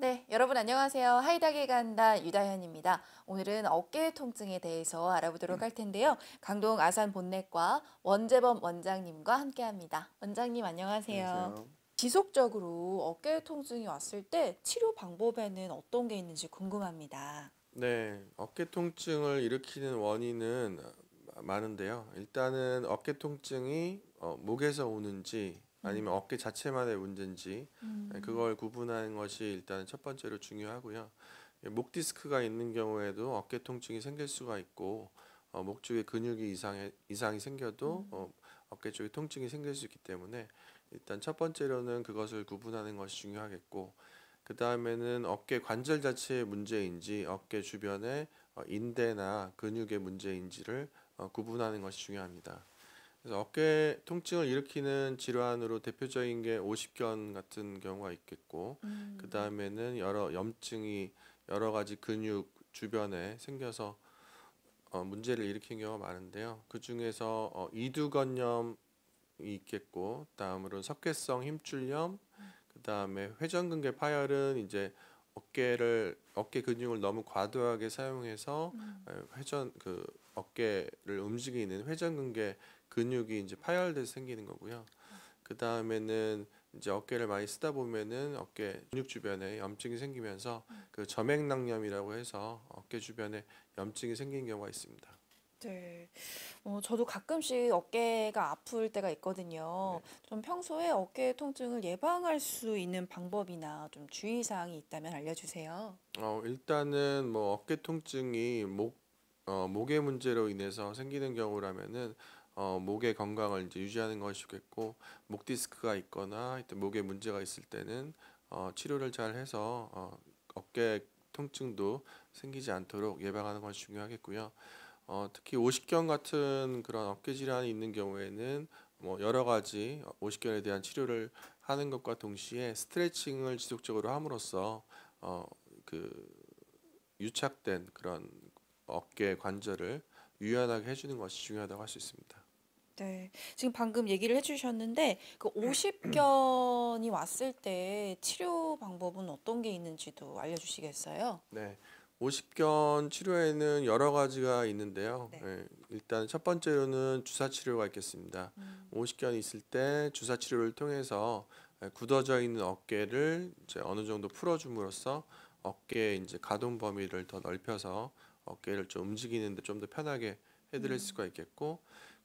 네, 여러분 안녕하세요. 하이닥에 간다 유다현입니다. 오늘은 어깨 통증에 대해서 알아보도록 할 텐데요. 강동 아산 본넷과 원재범 원장님과 함께합니다. 원장님 안녕하세요. 안녕하세요. 지속적으로 어깨 통증이 왔을 때 치료 방법에는 어떤 게 있는지 궁금합니다. 네, 어깨 통증을 일으키는 원인은 많은데요. 일단은 어깨 통증이 어, 목에서 오는지 아니면 어깨 자체만의 문제인지 음. 예, 그걸 구분하는 것이 일단 첫 번째로 중요하고요. 예, 목 디스크가 있는 경우에도 어깨 통증이 생길 수가 있고 어, 목 쪽에 근육이 이상해, 이상이 생겨도 음. 어, 어깨 쪽에 통증이 생길 수 있기 때문에 일단 첫 번째로는 그것을 구분하는 것이 중요하겠고 그 다음에는 어깨 관절 자체의 문제인지 어깨 주변의 어, 인대나 근육의 문제인지를 어, 구분하는 것이 중요합니다. 그래서 어깨 통증을 일으키는 질환으로 대표적인 게 오십견 같은 경우가 있겠고 음. 그 다음에는 여러 염증이 여러 가지 근육 주변에 생겨서 어, 문제를 일으키는 경우가 많은데요. 그 중에서 어, 이두건염이 있겠고 다음으로는 석회성 힘줄염 그 다음에 회전근개 파열은 이제 어깨를 어깨 근육을 너무 과도하게 사용해서 음. 회전 그 어깨를 움직이는 회전근개 근육이 이제 파열돼서 생기는 거고요. 그 다음에는 이제 어깨를 많이 쓰다 보면은 어깨 근육 주변에 염증이 생기면서 그 점액낭염이라고 해서 어깨 주변에 염증이 생기는 경우가 있습니다. 네. 어, 저도 가끔씩 어깨가 아플 때가 있거든요. 네. 좀 평소에 어깨 통증을 예방할 수 있는 방법이나 좀 주의사항이 있다면 알려주세요. 어, 일단은 뭐 어깨 통증이 목, 어, 목의 문제로 인해서 생기는 경우라면은 어, 목의 건강을 이제 유지하는 것이 좋겠고 목 디스크가 있거나 목에 문제가 있을 때는 어, 치료를 잘 해서 어, 어깨 통증도 생기지 않도록 예방하는 것이 중요하겠고요. 어, 특히 오십견 같은 그런 어깨 질환이 있는 경우에는 뭐 여러 가지 오십견에 대한 치료를 하는 것과 동시에 스트레칭을 지속적으로 함으로써 어, 그 유착된 그런 어깨 관절을 유연하게 해주는 것이 중요하다고 할 수 있습니다. 네. 지금 방금 얘기를 해주셨는데 그 50견이 음. 음. 왔을 때 치료 방법은 어떤 게 있는지도 알려주시겠어요? 네. 50견 치료에는 여러 가지가 있는데요. 네. 네. 일단 첫 번째로는 주사 치료가 있겠습니다. 음. 50견이 있을 때 주사 치료를 통해서 네, 굳어져 있는 어깨를 이제 어느 정도 풀어줌으로써 어깨의 이제 가동 범위를 더 넓혀서 어깨를 좀 움직이는데 좀 더 편하게 해드릴 음. 수가 있겠고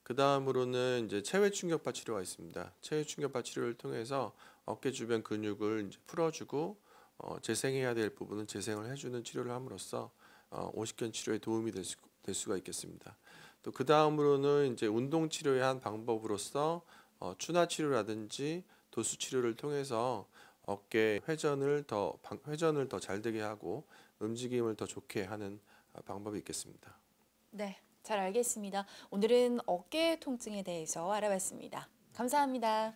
그 다음으로는 이제 체외 충격파 치료가 있습니다. 체외 충격파 치료를 통해서 어깨 주변 근육을 풀어주고 어, 재생해야 될 부분은 재생을 해주는 치료를 함으로써 어, 오십견 치료에 도움이 될, 수, 될 수가 있겠습니다. 또 그 다음으로는 이제 운동 치료의 한 방법으로서 어, 추나 치료라든지 도수 치료를 통해서 어깨 회전을 더 방, 회전을 더 잘 되게 하고 움직임을 더 좋게 하는 어, 방법이 있겠습니다. 네. 잘 알겠습니다. 오늘은 어깨 통증에 대해서 알아봤습니다. 감사합니다.